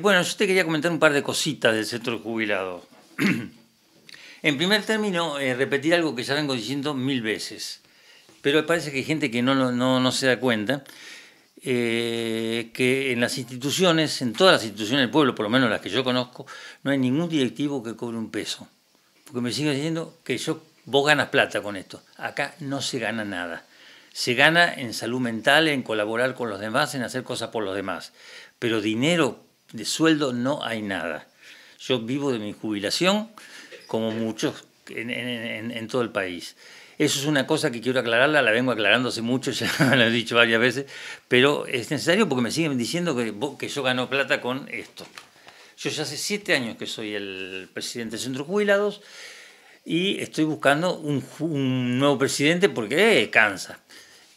Bueno, yo te quería comentar un par de cositas del centro jubilado. en primer término, eh, repetir algo que ya vengo diciendo mil veces, pero parece que hay gente que no, no, se da cuenta, eh, que en las instituciones, en todas las instituciones del pueblo, por lo menos las que yo conozco, no hay ningún directivo que cobre un peso. Porque me siguen diciendo que yo, vos ganas plata con esto. Acá no se gana nada. Se gana en salud mental, en colaborar con los demás, en hacer cosas por los demás. Pero dinero de sueldo no hay nada. Yo vivo de mi jubilación, como muchos en, todo el país. Eso es una cosa que quiero aclararla, la vengo aclarando hace mucho, ya lo he dicho varias veces, pero es necesario porque me siguen diciendo que, yo gano plata con esto. Yo ya hace siete años que soy el presidente del Centro Jubilados y estoy buscando un, nuevo presidente porque eh, cansa.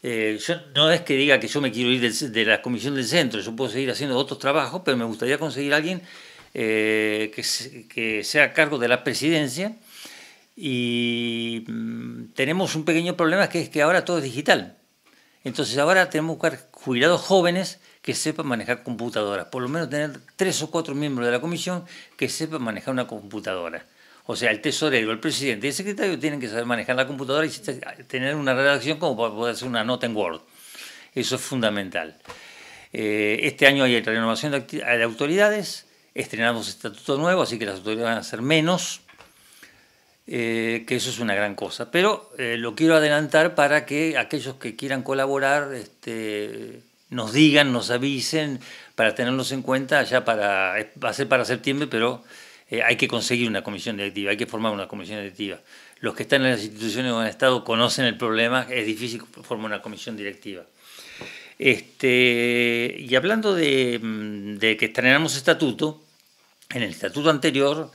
Eh, no es que diga que yo me quiero ir de la comisión del centro, yo puedo seguir haciendo otros trabajos, pero me gustaría conseguir a alguien eh, que, sea a cargo de la presidencia. Y mm, tenemos un pequeño problema que es que ahora todo es digital. Entonces ahora tenemos que buscar jubilados jóvenes que sepan manejar computadoras, por lo menos tener tres o cuatro miembros de la comisión que sepan manejar una computadora. O sea, el tesorero, el presidente y el secretario tienen que saber manejar la computadora y tener una redacción como para poder hacer una nota en Word. Eso es fundamental. Eh, este año hay renovación de, autoridades, estrenamos estatuto nuevo, así que las autoridades van a ser menos, eh, que eso es una gran cosa. Pero eh, lo quiero adelantar para que aquellos que quieran colaborar este, nos digan, nos avisen, para tenerlos en cuenta, ya para, va a ser para septiembre, pero eh, hay que conseguir una comisión directiva, hay que formar una comisión directiva. Los que están en las instituciones o en el Estado conocen el problema, es difícil formar una comisión directiva. Este, y hablando mm, de, que estrenamos estatuto, en el estatuto anterior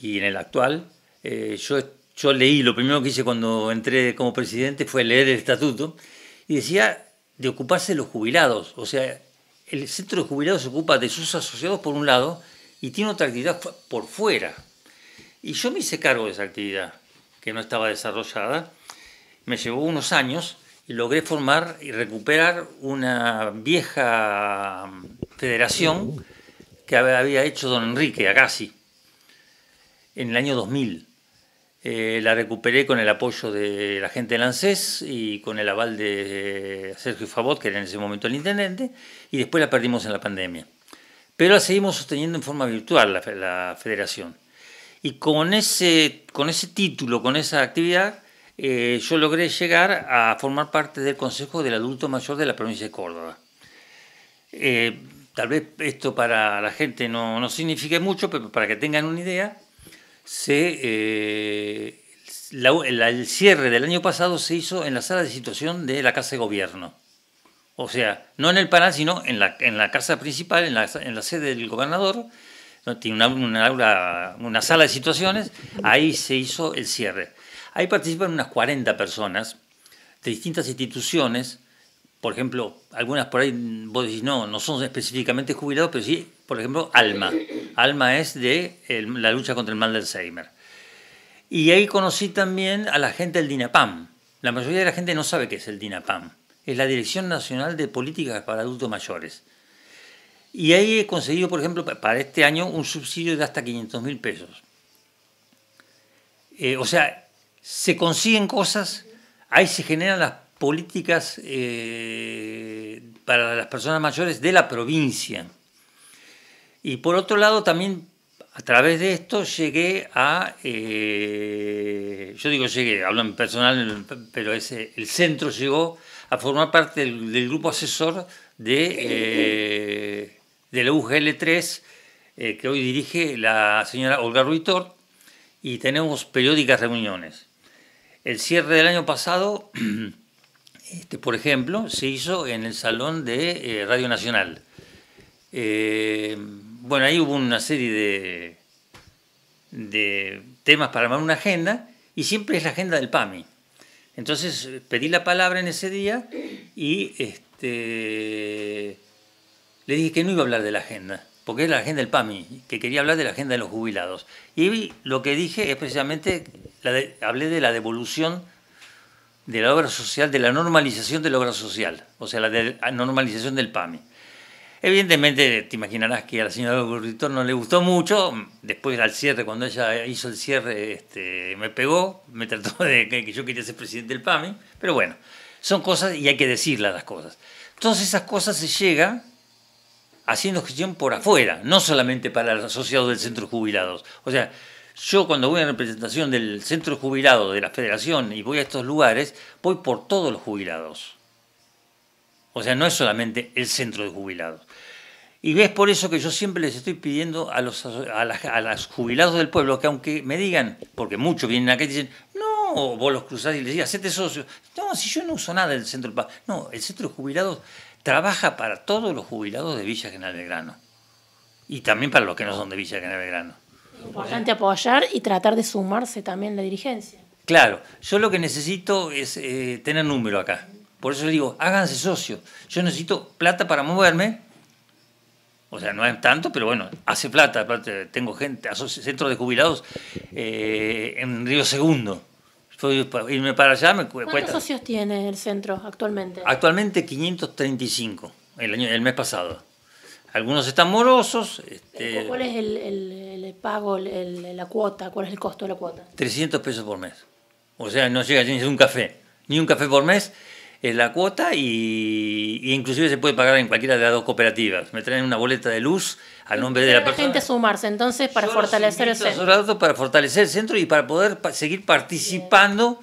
y en el actual, eh, yo, yo leí, lo primero que hice cuando entré como presidente fue leer el estatuto y decía de ocuparse de los jubilados. O sea, el centro de jubilados se ocupa de sus asociados por un lado, y tiene otra actividad por fuera. Y yo me hice cargo de esa actividad, que no estaba desarrollada. Me llevó unos años y logré formar y recuperar una vieja mm, federación que había hecho don Enrique Agassi en el año 2000. Eh, la recuperé con el apoyo de la gente del ANSES y con el aval de Sergio Favot, que era en ese momento el intendente, y después la perdimos en la pandemia pero la seguimos sosteniendo en forma virtual la, federación. Y con ese, con ese título, con esa actividad, eh, yo logré llegar a formar parte del Consejo del Adulto Mayor de la provincia de Córdoba. Eh, tal vez esto para la gente no, no, signifique mucho, pero para que tengan una idea, eh, el cierre del año pasado se hizo en la sala de situación de la Casa de Gobierno. O sea, no en el palacio, sino en la, en la casa principal, en la, sede del gobernador, ¿no? tiene una, sala de situaciones, ahí se hizo el cierre. Ahí participan unas 40 personas de distintas instituciones, por ejemplo, algunas por ahí, vos decís, no, no son específicamente jubilados, pero sí, por ejemplo, ALMA. ALMA es de la lucha contra el mal de Alzheimer. Y ahí conocí también a la gente del DINAPAM. La mayoría de la gente no sabe qué es el DINAPAM es la Dirección Nacional de Políticas para Adultos Mayores. Y ahí he conseguido, por ejemplo, para este año un subsidio de hasta 500 mil pesos. Eh, o sea, se consiguen cosas, ahí se generan las políticas eh, para las personas mayores de la provincia. Y por otro lado, también a través de esto llegué a, eh, yo digo llegué, hablo en personal, pero el centro llegó a formar parte del, grupo asesor de, eh, la e UGL3, eh, que hoy dirige la señora Olga Ruitor, y tenemos periódicas reuniones. El cierre del año pasado, este, por ejemplo, se hizo en el Salón de eh, Radio Nacional. bueno, ahí hubo una serie de, de temas para armar una agenda, y siempre es la agenda del PAMI. Entonces eh, pedí la palabra en ese día y este, le dije que no iba a hablar de la agenda, porque era la agenda del PAMI, que quería hablar de la agenda de los jubilados. Y lo que dije es precisamente, hablé de la devolución de la obra social, de la normalización de la obra social, o sea, la de, normalización del PAMI. Evidentemente, te imaginarás que a la señora Gurritor no le gustó mucho. Después, al cierre, cuando ella hizo el cierre, este, me pegó, me trató de que yo quería ser presidente del PAMI. Pero bueno, son cosas y hay que decirlas las cosas. Todas esas cosas se llegan haciendo gestión por afuera, no solamente para los asociados del centro jubilados. O sea, yo cuando voy a representación del centro jubilado de la federación y voy a estos lugares, voy por todos los jubilados. O sea, no es solamente el centro de jubilados. Y ves por eso que yo siempre les estoy pidiendo a los, a, las, jubilados del pueblo que aunque me digan, porque muchos vienen acá y dicen, no, vos los cruzás y les digas, hacete socio. No, si yo no uso nada del centro del de No, el centro de jubilados trabaja para todos los jubilados de Villa General Grano. Y también para los que no son de Villa General Belgrano. Es importante apoyar y tratar de sumarse también la dirigencia. Claro, yo lo que necesito es eh, tener número acá. Por eso le digo, háganse socios. Yo necesito plata para moverme. O sea, no es tanto, pero bueno, hace plata. Tengo gente, centro de jubilados eh, en Río Segundo. irme para allá me cuesta. ¿Cuántos socios tiene el centro actualmente? Actualmente 535, el, año, el mes pasado. Algunos están morosos. Este, ¿Cuál es el, pago, la cuota? ¿Cuál es el costo de la cuota? 300 pesos por mes. O sea, no llega ni un café. Ni un café por mes. Es la cuota y, inclusive se puede pagar en cualquiera de las dos cooperativas. Me traen una boleta de luz al nombre de la, la gente sumarse entonces para fortalecer el centro. Para fortalecer el centro y para poder seguir participando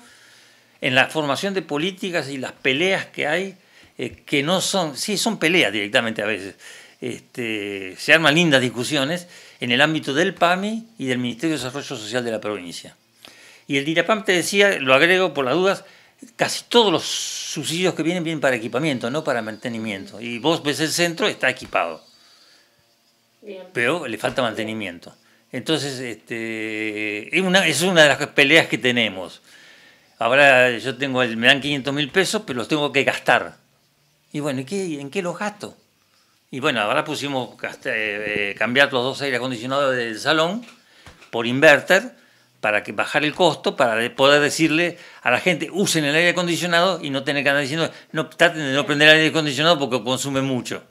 en la formación de políticas y las peleas que hay, eh, que no son, sí son peleas directamente a veces. Este, se arman lindas discusiones en el ámbito del PAMI y del Ministerio de Desarrollo Social de la provincia. Y el DIRAPAM te decía, lo agrego por las dudas, casi todos los subsidios que vienen vienen para equipamiento, no para mantenimiento. Y vos ves el centro, está equipado. Pero le falta mantenimiento. Entonces, este, es, una, es una de las peleas que tenemos. Ahora yo tengo, me dan 500 mil pesos, pero los tengo que gastar. Y bueno, ¿en qué los gasto? Y bueno, ahora pusimos eh, eh, cambiar los dos aire acondicionado del salón por inverter para que bajar el costo, para poder decirle a la gente, usen el aire acondicionado y no tener que andar diciendo, no, traten de no prender el aire acondicionado porque consume mucho.